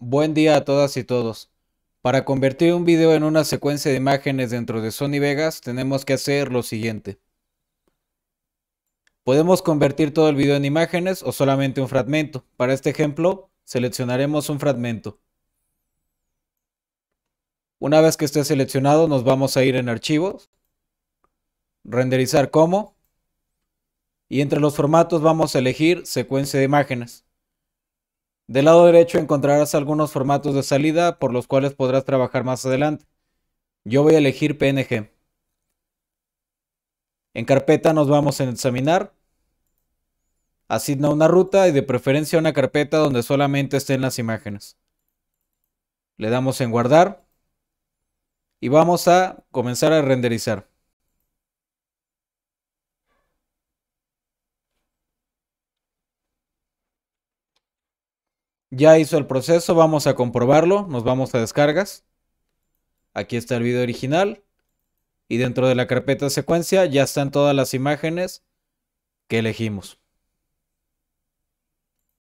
Buen día a todas y todos. Para convertir un video en una secuencia de imágenes dentro de Sony Vegas tenemos que hacer lo siguiente. Podemos convertir todo el video en imágenes o solamente un fragmento. Para este ejemplo seleccionaremos un fragmento. Una vez que esté seleccionado nos vamos a ir en archivos, renderizar como y entre los formatos vamos a elegir secuencia de imágenes. Del lado derecho encontrarás algunos formatos de salida por los cuales podrás trabajar más adelante. Yo voy a elegir PNG. En carpeta nos vamos a examinar. Asigna una ruta y de preferencia una carpeta donde solamente estén las imágenes. Le damos en guardar. Y vamos a comenzar a renderizar. Ya hizo el proceso, vamos a comprobarlo, nos vamos a descargas. Aquí está el video original. Y dentro de la carpeta secuencia ya están todas las imágenes que elegimos.